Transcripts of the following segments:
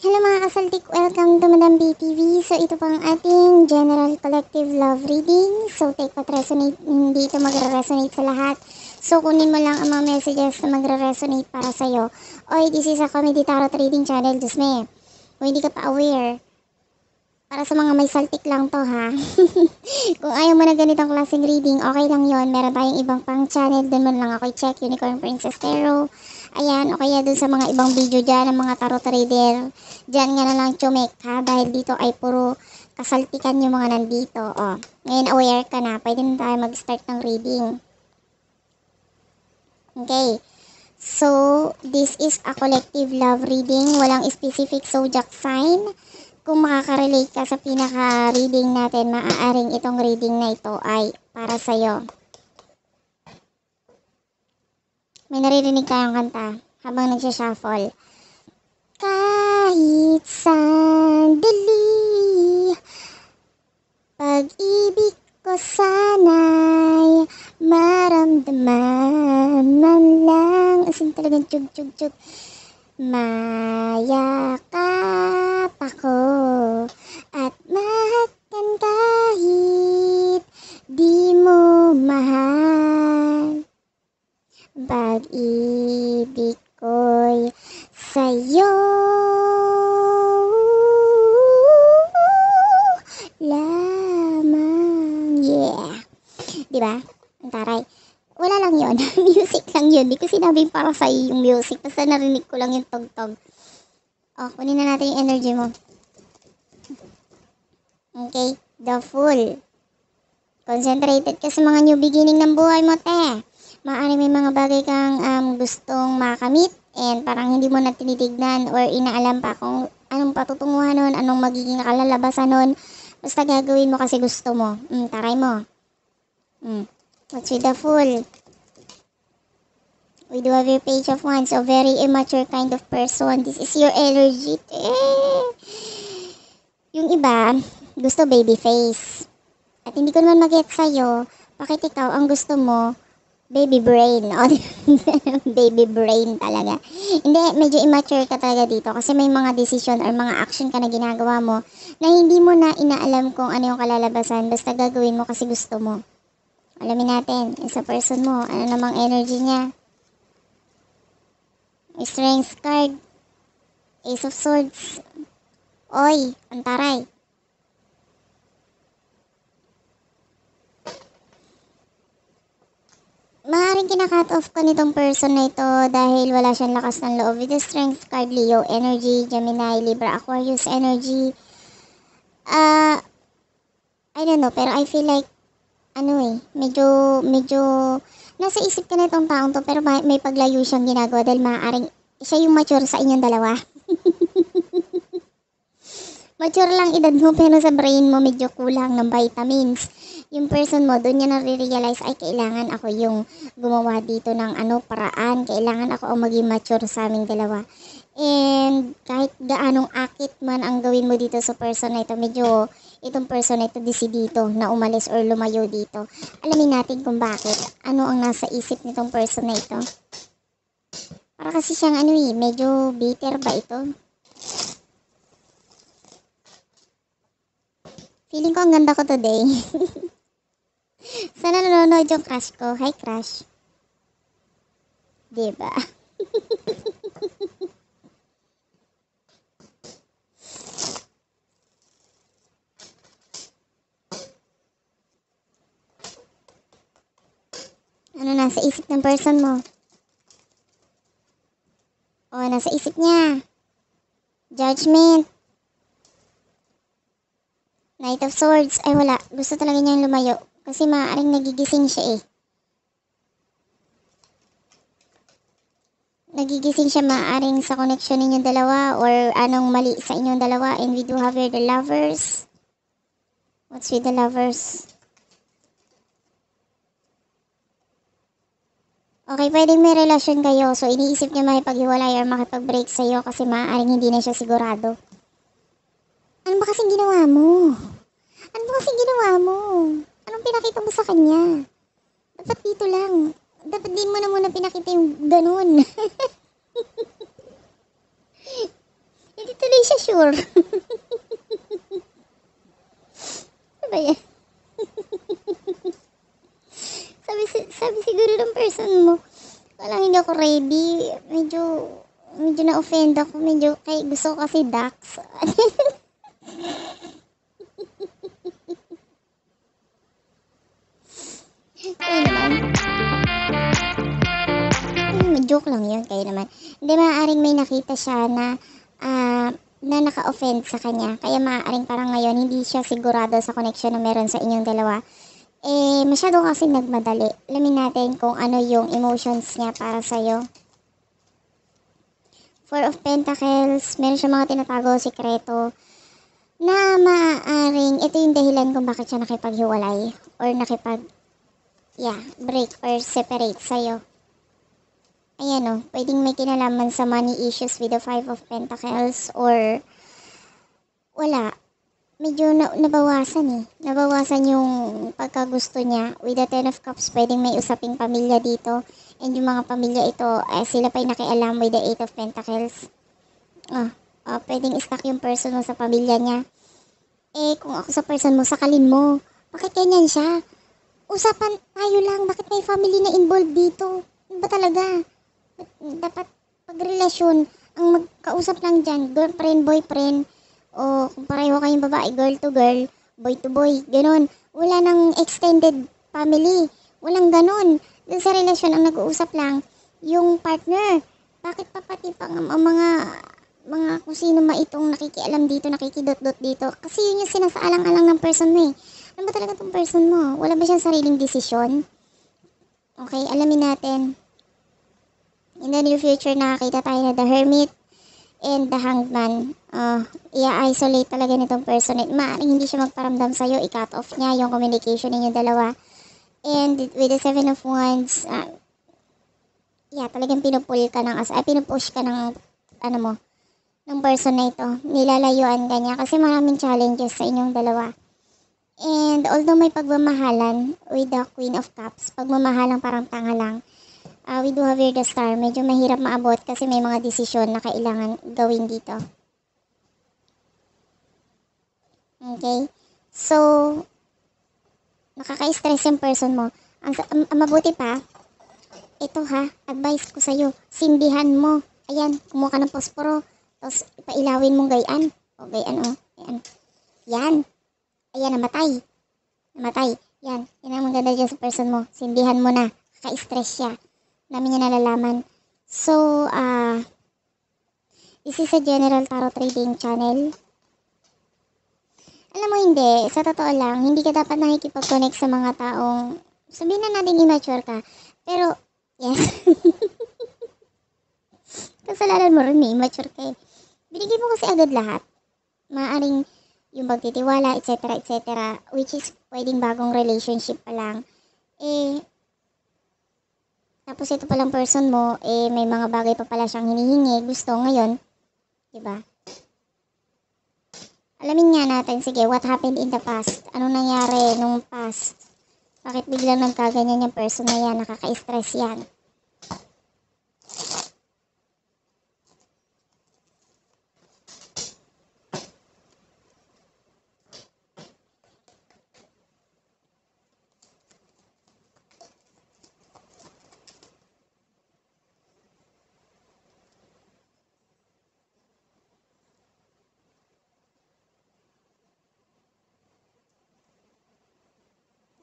Hello mga kasaltik, welcome to Madam BTV. So ito pang ating general collective love reading. So take what resonate, hindi ito magre-resonate sa lahat. So kunin mo lang ang mga messages na magre-resonate para sa'yo. Oy, this is a comedy tarot reading channel, Jusme. me. Kung hindi ka pa aware, para sa mga may saltik lang to ha. Kung ayaw mo na ganitong klaseng reading, okay lang yon Meron tayong ibang pang channel, doon mo lang ako i-check, Unicorn Princess Tarot Ayan, o kaya dun sa mga ibang video dyan ng mga tarot reader. Dyan nga na lang chumek ha, dahil dito ay puro kasaltikan yung mga nandito. O, ngayon aware ka na, pwede na tayo mag-start ng reading. Okay. So, this is a collective love reading. Walang specific zodiac sign. Kung makaka-relate ka sa pinaka-reading natin, maaaring itong reading na ito ay para sa'yo. may naririnig tayong kanta habang nagsha-shuffle. Kahit sandali, pag-ibig ko sana'y maramdaman man lang. As in talagang chug chug chug. Mayakap ako Pag-ibig ko'y sa'yo lamang. Yeah. Diba? Ang taray. Wala lang yon music lang yon Di ko sinabi para sa yung music. Basta narinig ko lang yung tugtog. Oh, kunin na natin yung energy mo. Okay? The full. Concentrated ka sa mga new beginning ng buhay mo, teh maaari may mga bagay kang um, gustong makamit and parang hindi mo na tinitignan or inaalam pa kung anong patutunguhan nun, anong magiging kalalabasan nun. Basta gagawin mo kasi gusto mo. Mm, taray mo. Mm. What's with the fool? We do have your page of one. so very immature kind of person. This is your energy. Eh. Yung iba, gusto baby face. At hindi ko naman mag-get sa'yo, bakit ikaw ang gusto mo, Baby brain. Ano baby brain talaga. Hindi, medyo immature ka talaga dito kasi may mga decision or mga action ka na ginagawa mo na hindi mo na inaalam kung ano yung kalalabasan basta gagawin mo kasi gusto mo. Alamin natin, sa person mo, ano namang energy niya. Strength card. Ace of Swords. Oy, antaray. rin kinakat off ko nitong person na ito dahil wala siyang lakas ng loob with the strength card, Leo energy, Gemini, Libra, Aquarius energy. Ah, uh, I don't know, pero I feel like, ano eh, medyo, medyo, nasa isip ka na itong taong to, pero may, may paglayo siyang ginagawa dahil maaaring siya yung mature sa inyong dalawa. mature lang edad mo, pero sa brain mo medyo kulang ng vitamins yung person mo, doon niya nare-realize, ay, kailangan ako yung gumawa dito ng ano, paraan. Kailangan ako maging mature sa aming dalawa. And kahit gaanong akit man ang gawin mo dito sa person na ito, medyo itong person na ito dito na umalis or lumayo dito. Alamin natin kung bakit. Ano ang nasa isip nitong person na ito. Para kasi siyang ano eh, medyo bitter ba ito? Feeling ko ang ganda ko today. Sana nanonood yung crush ko. Hi, crush. Diba? ano nasa isip ng person mo? O, oh, nasa isip niya. Judgment. Knight of Swords. Ay wala. Gusto talaga niyang lumayo. Kasi maaaring nagigising siya eh. nagigising siya maaaring sa connection ninyong dalawa or anong mali sa inyong dalawa and we do have here the lovers what's with the lovers okay pwedeng may relasyon kayo so iniisip niya makipaghiwalay or makipag-break sa'yo kasi maaaring hindi na siya sigurado ano ba kasing ginawa mo? Ano ba kasing ginawa mo? Anong pinakita mo sa kanya? Dapat dito lang. Dapat din mo na muna pinakita yung ganun. Hindi tuloy siya sure. ano ba yan? sabi, sabi siguro ng person mo, walang hindi ako ready. Medyo, medyo na-offend ako. Medyo, kay, gusto ko kasi ducks. joke lang yun, kayo naman. Hindi maaaring may nakita siya na, uh, na naka-offend sa kanya. Kaya maaaring parang ngayon, hindi siya sigurado sa connection na meron sa inyong dalawa. Eh, masyado kasi nagmadali. Lamin natin kung ano yung emotions niya para sa'yo. Four of Pentacles, meron siya mga tinatago, sikreto, na maaaring ito yung dahilan kung bakit siya nakipaghiwalay or nakipag yeah, break or separate sa'yo ayan o, oh. pwedeng may kinalaman sa money issues with the Five of Pentacles or wala. Medyo na, nabawasan eh. Nabawasan yung pagkagusto niya. With the Ten of Cups, pwedeng may usaping pamilya dito. And yung mga pamilya ito, eh, sila pa'y nakialam with the Eight of Pentacles. Ah, oh, oh, pwedeng stuck yung person mo sa pamilya niya. Eh, kung ako sa person mo, sakalin mo. Bakit ganyan siya? Usapan tayo lang. Bakit may family na involved dito? Ano ba talaga? dapat pagrelasyon, ang magkausap lang dyan, girlfriend, boyfriend, o kung pareho kayong babae, girl to girl, boy to boy, ganun. Wala nang extended family. Walang ganun. Doon sa relasyon, ang nag-uusap lang, yung partner. Bakit pa pati pang mga mga kung sino ma itong nakikialam dito, nakikidot-dot dito. Kasi yun yung sinasaalang-alang ng person mo eh. Ano ba talaga tong person mo? Wala ba siyang sariling desisyon? Okay, alamin natin in the near future nakakita tayo na The Hermit and The hangman Man. Uh, oh, ia-isolate talaga nitong person. Maaaring hindi siya magparamdam sa'yo, i-cut off niya yung communication ninyo dalawa. And with the Seven of Wands, uh, yeah, talagang pinupull ka ng, as, ay, pinupush ka ng, ano mo, ng person na ito. Nilalayuan ka niya kasi maraming challenges sa inyong dalawa. And although may pagmamahalan with the Queen of Cups, pagmamahalan parang tanga lang, uh, we do have the star. Medyo mahirap maabot kasi may mga desisyon na kailangan gawin dito. Okay? So, nakaka-stress yung person mo. Ang, ang, ang mabuti pa, ito ha, advice ko sa'yo, simbihan mo. Ayan, kumuha ka ng posporo. Tapos, ipailawin mong gayan. O, gayaan o. Ayan. Yan. Ayan, namatay. Namatay. Yan. Yan ang maganda dyan sa person mo. Simbihan mo na. Ka-stress siya namin niya nalalaman. So, ah, uh, isi sa General Tarot Trading Channel. Alam mo hindi, sa totoo lang, hindi ka dapat nakikipag-connect sa mga taong, sabihin na natin immature ka, pero, yes. Kasalanan mo rin eh, immature ka eh. Binigay mo kasi agad lahat. Maaring yung pagtitiwala, etc., etc., which is pwedeng bagong relationship pa lang, eh, tapos ito palang person mo, eh may mga bagay pa pala siyang hinihingi, gusto ngayon. 'Di ba? Alamin nga natin, sige, what happened in the past? Ano nangyari nung past? Bakit biglang nagkaganyan yung person na yan? Nakaka-stress yan.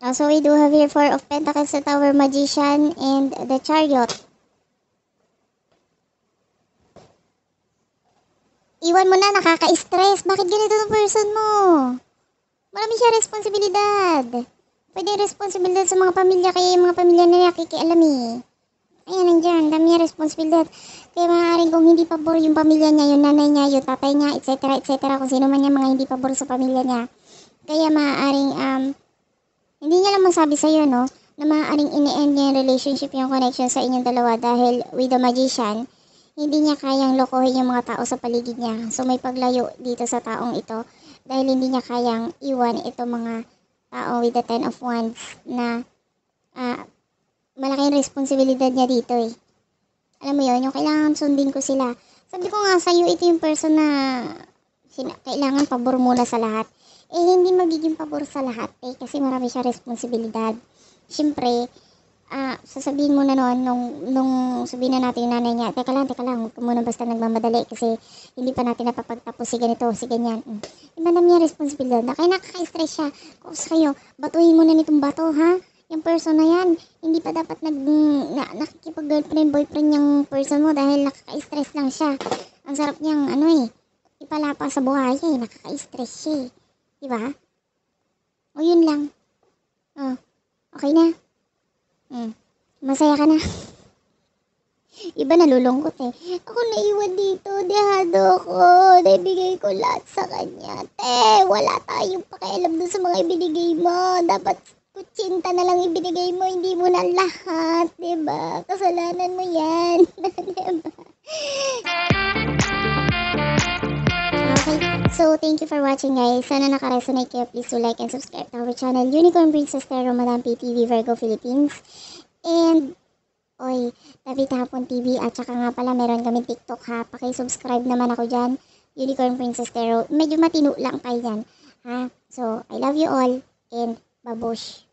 so we do have here Four of Pentacles, the Tower Magician, and the Chariot. Iwan mo na, nakaka-stress. Bakit ganito ng person mo? Marami siya responsibilidad. Pwede responsibilidad sa mga pamilya kaya yung mga pamilya na nakikialam eh. Ayan, nandiyan. Dami niya responsibilidad. Kaya maaaring kung hindi pabor yung pamilya niya, yung nanay niya, yung tatay niya, etc. etc. Kung sino man niya mga hindi pabor sa pamilya niya. Kaya maaaring um, masabi sa'yo, no, na maaaring ini-end niya yung relationship, yung connection sa inyong dalawa dahil with the magician, hindi niya kayang lokohin yung mga tao sa paligid niya. So may paglayo dito sa taong ito dahil hindi niya kayang iwan itong mga tao with the Ten of Wands na uh, ah, malaking responsibilidad niya dito eh. Alam mo yun, yung kailangan sundin ko sila. Sabi ko nga sa'yo, ito yung person na sina, kailangan pabor mula sa lahat. Eh, hindi magiging pabor sa lahat eh, kasi marami siya responsibilidad. Siyempre, ah, sasabihin mo na noon nung, nung sabihin na natin yung nanay niya, teka lang, teka lang, huwag ka muna basta nagmamadali kasi hindi pa natin napapagtapos si ganito, si ganyan. Mm. Iba na niya responsibilidad na kaya nakaka-stress siya. Kaus kayo, batuhin mo na nitong bato, ha? Yung person na yan, hindi pa dapat nag, na, nakikipag-girlfriend, boyfriend yung person mo dahil nakaka-stress lang siya. Ang sarap niyang, ano eh, Di pa sa buhay eh. Nakaka-stress siya eh. Di ba? O yun lang. Oh, okay na. Hmm. Masaya ka na. Iba nalulungkot eh. Ako naiwan dito, dehado ako. Naibigay ko lahat sa kanya. Te, wala tayong pakialam dun sa mga ibinigay mo. Dapat kutsinta na lang ibinigay mo, hindi mo na lahat, ba? Diba? Kasalanan mo yan, diba? So, thank you for watching guys. Sana nakaresonate kayo. Please do like and subscribe to our channel, Unicorn Princess Pero Madam PTV Virgo Philippines. And, oy, David Hapon TV. At saka nga pala, meron kami TikTok ha. Pakisubscribe naman ako dyan, Unicorn Princess Pero. Medyo matino lang pa yan. Ha? So, I love you all and babosh.